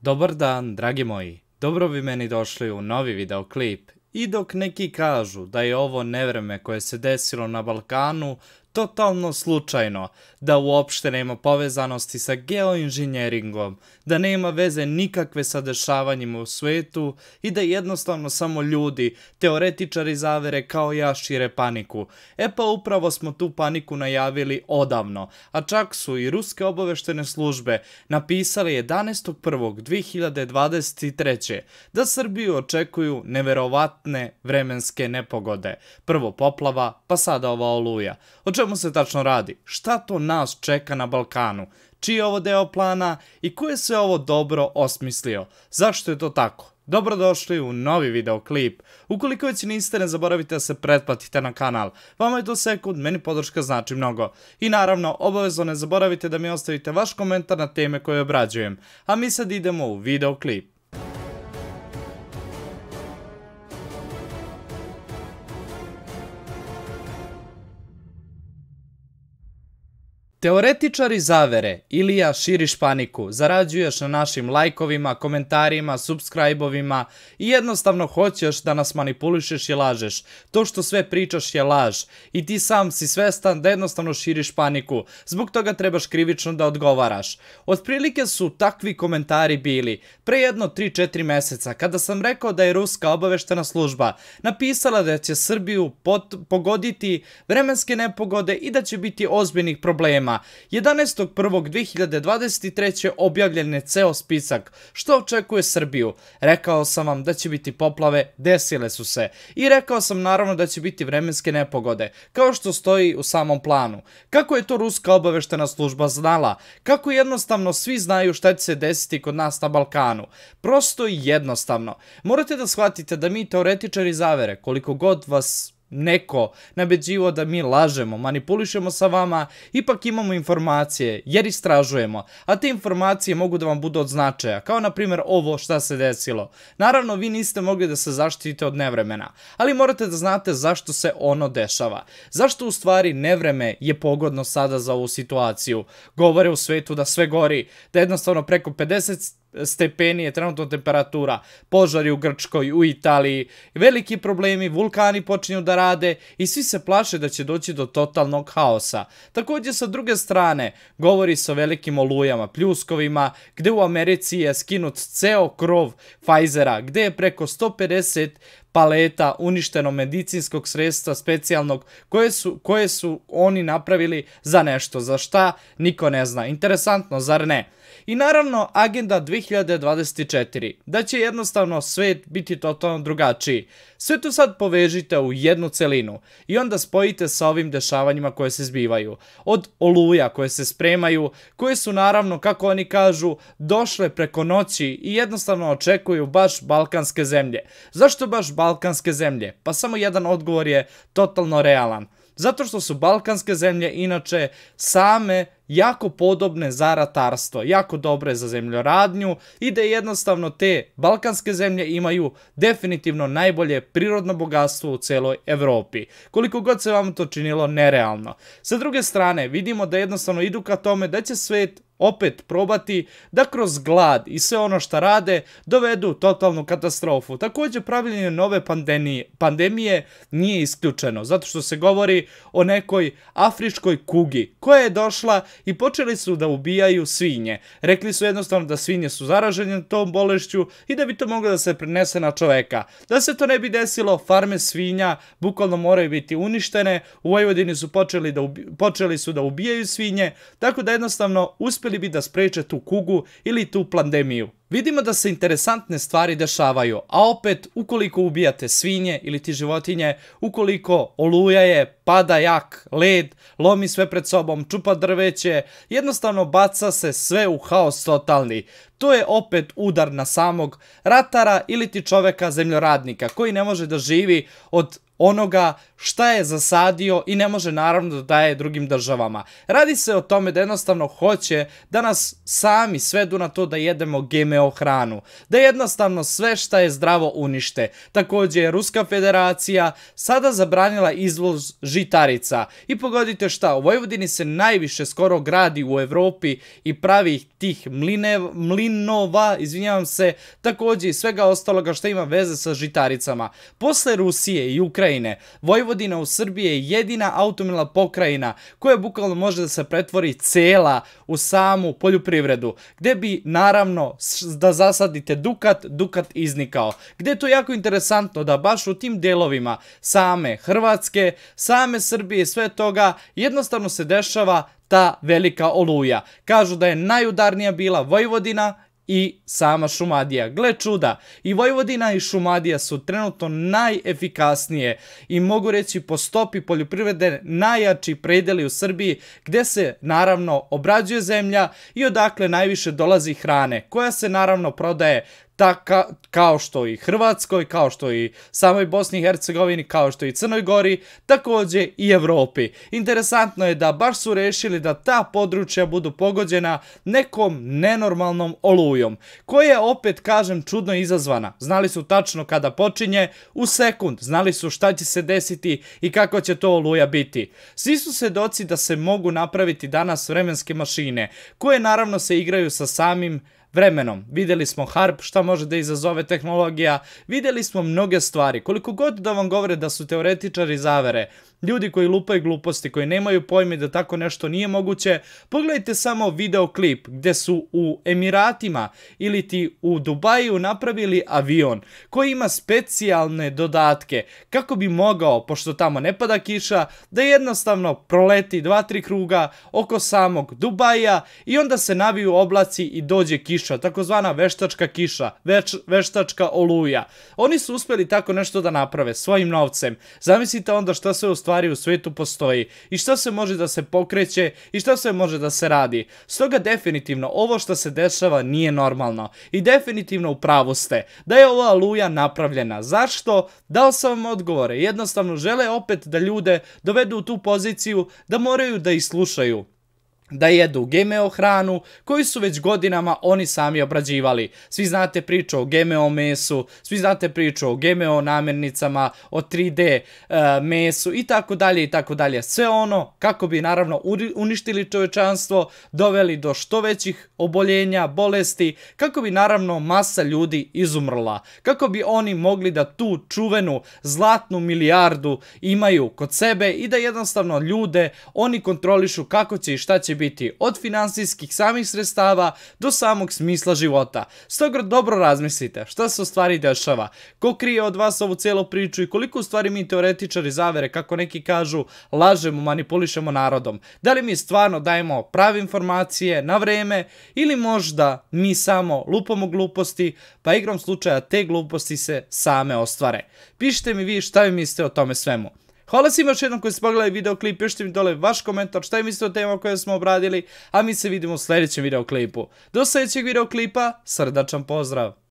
Dobar dan, dragi moji. Dobro bi meni došli u novi videoklip. I dok neki kažu da je ovo nevreme koje se desilo na Balkanu, totalno slučajno, da uopšte nema povezanosti sa geoinženjeringom, da nema veze nikakve sa dešavanjima u svetu i da jednostavno samo ljudi, teoretičari zavere kao ja šire paniku. E pa upravo smo tu paniku najavili odavno, a čak su i ruske obaveštene službe napisale 11.1.2023. da Srbiju očekuju neverovatne vremenske nepogode. Prvo poplava, pa sada ova oluja. O čemu čemu se tačno radi? Šta to nas čeka na Balkanu? Čiji je ovo deo plana i ko je sve ovo dobro osmislio? Zašto je to tako? Dobrodošli u novi videoklip. Ukoliko već niste, ne zaboravite da se pretplatite na kanal. Vama je to sekund, meni podrška znači mnogo. I naravno, obavezno ne zaboravite da mi ostavite vaš komentar na teme koje obrađujem. A mi sad idemo u videoklip. Teoretičari zavere ili ja širiš paniku, zarađuješ na našim lajkovima, komentarima, subscribe-ovima i jednostavno hoćeš da nas manipulišeš i lažeš. To što sve pričaš je laž i ti sam si svestan da jednostavno širiš paniku, zbog toga trebaš krivično da odgovaraš. Otprilike su takvi komentari bili pre jedno 3-4 meseca kada sam rekao da je Ruska obaveštena služba napisala da će Srbiju pogoditi vremenske nepogode i da će biti ozbiljnih problema sistema. 11.1.2023. objavljen je ceo spisak. Što očekuje Srbiju? Rekao sam vam da će biti poplave, desile su se. I rekao sam naravno da će biti vremenske nepogode, kao što stoji u samom planu. Kako je to ruska obaveštena služba znala? Kako jednostavno svi znaju šta će se desiti kod nas na Balkanu? Prosto i jednostavno. Morate da shvatite da mi teoretičari zavere, koliko god vas neko nabeđivo da mi lažemo, manipulišemo sa vama, ipak imamo informacije jer istražujemo, a te informacije mogu da vam budu od značaja, kao na primjer ovo šta se desilo. Naravno, vi niste mogli da se zaštitite od nevremena, ali morate da znate zašto se ono dešava. Zašto u stvari nevreme je pogodno sada za ovu situaciju? Govore u svetu da sve gori, da jednostavno preko 50 stepeni je trenutno temperatura, požari u Grčkoj, u Italiji, veliki problemi, vulkani počinju da rade i svi se plaše da će doći do totalnog haosa. Također sa druge strane, govori se o velikim olujama, pljuskovima, gde u Americi je skinut ceo krov Pfizera, gde je preko 150 paleta uništeno medicinskog sredstva specijalnog koje su, koje su oni napravili za nešto, za šta niko ne zna. Interesantno, zar ne? I naravno, agenda 2024, da će jednostavno svet biti totalno drugačiji. Sve to sad povežite u jednu celinu i onda spojite sa ovim dešavanjima koje se zbivaju. Od oluja koje se spremaju, koje su naravno, kako oni kažu, došle preko noći i jednostavno očekuju baš balkanske zemlje. Zašto baš balkanske zemlje? Pa samo jedan odgovor je totalno realan. Zato što su balkanske zemlje inače same jako podobne za ratarstvo, jako dobre za zemljoradnju i da jednostavno te balkanske zemlje imaju definitivno najbolje prirodno bogatstvo u celoj Evropi. Koliko god se vam to činilo nerealno. Sa druge strane, vidimo da jednostavno idu ka tome da će svet opet probati da kroz glad i sve ono što rade dovedu totalnu katastrofu. Također pravljenje nove pandemije, pandemije nije isključeno, zato što se govori o nekoj afričkoj kugi koja je došla i počeli su da ubijaju svinje. Rekli su jednostavno da svinje su zaražene tom bolešću i da bi to moglo da se prenese na čoveka. Da se to ne bi desilo, farme svinja bukvalno moraju biti uništene, u Vojvodini su počeli, da počeli su da ubijaju svinje, tako da jednostavno uspjeli uspeli bi da spreče tu kugu ili tu pandemiju. Vidimo da se interesantne stvari dešavaju, a opet ukoliko ubijate svinje ili ti životinje, ukoliko oluja je, pada jak, led, lomi sve pred sobom, čupa drveće, jednostavno baca se sve u haos totalni. To je opet udar na samog ratara ili ti čoveka zemljoradnika koji ne može da živi od onoga šta je zasadio i ne može naravno da daje drugim državama. Radi se o tome da jednostavno hoće da nas sami svedu na to da jedemo GMO hranu. Da jednostavno sve šta je zdravo unište. Također je Ruska federacija sada zabranila izvoz žitarica. I pogodite šta, u Vojvodini se najviše skoro gradi u Evropi i pravi tih mline, mlinova, izvinjavam se, također i svega ostaloga što ima veze sa žitaricama. Posle Rusije i Ukrajine pokrajine. Vojvodina u Srbiji je jedina autonomna pokrajina koja bukvalno može da se pretvori cela u samu poljoprivredu. Gde bi naravno da zasadite dukat, dukat iznikao. Gde je to jako interesantno da baš u tim delovima same Hrvatske, same Srbije sve toga jednostavno se dešava ta velika oluja. Kažu da je najudarnija bila Vojvodina i sama Šumadija. Gle čuda, i Vojvodina i Šumadija su trenutno najefikasnije i mogu reći po stopi poljoprivrede najjači predeli u Srbiji gde se naravno obrađuje zemlja i odakle najviše dolazi hrane koja se naravno prodaje taka, kao što i Hrvatskoj, kao što i samoj Bosni i Hercegovini, kao što i Crnoj Gori, takođe i Evropi. Interesantno je da baš su rešili da ta područja budu pogođena nekom nenormalnom olujom, koja je opet, kažem, čudno izazvana. Znali su tačno kada počinje, u sekund, znali su šta će se desiti i kako će to oluja biti. Svi su svedoci da se mogu napraviti danas vremenske mašine, koje naravno se igraju sa samim vremenom. Videli smo harp, šta može da izazove tehnologija, videli smo mnoge stvari. Koliko god da vam govore da su teoretičari zavere, ljudi koji lupaju gluposti, koji nemaju pojme da tako nešto nije moguće, pogledajte samo videoklip gde su u Emiratima ili ti u Dubaju napravili avion koji ima specijalne dodatke kako bi mogao, pošto tamo ne pada kiša, da jednostavno proleti dva, tri kruga oko samog Dubaja i onda se naviju oblaci i dođe kiša kiša, takozvana veštačka kiša, veš, veštačka oluja. Oni su uspeli tako nešto da naprave svojim novcem. Zamislite onda šta sve u stvari u svetu postoji i šta se može da se pokreće i šta sve može da se radi. Stoga definitivno ovo što se dešava nije normalno i definitivno u pravu ste da je ova oluja napravljena. Zašto? Dao sam vam odgovore. Jednostavno žele opet da ljude dovedu u tu poziciju da moraju da ih slušaju da jedu GMO hranu koju su već godinama oni sami obrađivali. Svi znate priču o GMO mesu, svi znate priču o GMO namirnicama, o 3D e, mesu i tako dalje i tako dalje. Sve ono kako bi naravno uništili čovečanstvo, doveli do što većih oboljenja, bolesti, kako bi naravno masa ljudi izumrla, kako bi oni mogli da tu čuvenu zlatnu milijardu imaju kod sebe i da jednostavno ljude oni kontrolišu kako će i šta će biti od finansijskih samih sredstava do samog smisla života. Stoga dobro razmislite šta se u stvari dešava, ko krije od vas ovu celu priču i koliko u stvari mi teoretičari zavere, kako neki kažu, lažemo, manipulišemo narodom. Da li mi stvarno dajemo prave informacije na vreme ili možda mi samo lupamo gluposti, pa igrom slučaja te gluposti se same ostvare. Pišite mi vi šta vi mislite o tome svemu. Hvala svima još jednom koji ste pogledali videoklip, pišite mi dole vaš komentar šta je mislite o tema koje smo obradili, a mi se vidimo u sljedećem videoklipu. Do sljedećeg videoklipa, srdačan pozdrav!